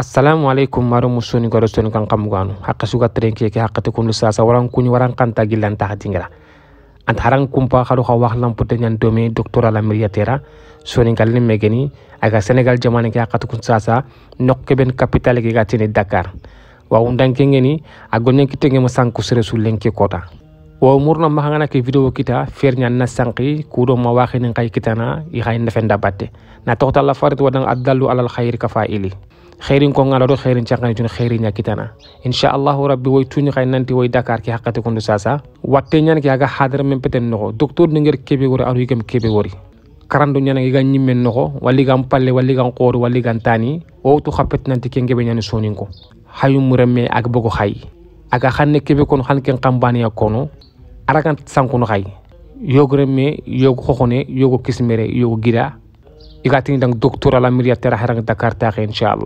assalamu alaikum maro musoni garo soni kan kam ganu hakka suga trenke ke hakka te kunu sasa waran kunyi waran kanta gilan ta hatingira ant harang kumpa kharu kha wax lampu te nyan domi doctora la miriatera soni gal ni megeni aga senegal jamane ke hakka te kun sasa nokke ben capital ke gatini dakar wa undan ke ngeni ne kitenge mo sanku sere su lenke kota wa murna mahangana ke video kita firnya na sanki kudo ma ni kay kitana i xay ndefen dabatte na toxta la farit wadang adalu alal khair kafaili khairin ko ngala do khairin chakani tun khairin yakitana insha allah rabbi way tun khay nanti way dakar ki hakati kundu sasa watte nyan ki aga hadir mem peten no docteur ninger kebe wori aru gem kebe wori karandu nyana gi ganyi men no wali gam palle wali gam qor wali gam tani o tu khapet nanti ke ngebe nyani ko hayu murame ak bogo khay aga xanne kebe kon xan ken qambani yakono arakan sankunu khay yogu me yogu xoxone yogu kismere yogu gida Ikatin dang docteur ala miria tera harang dakar ta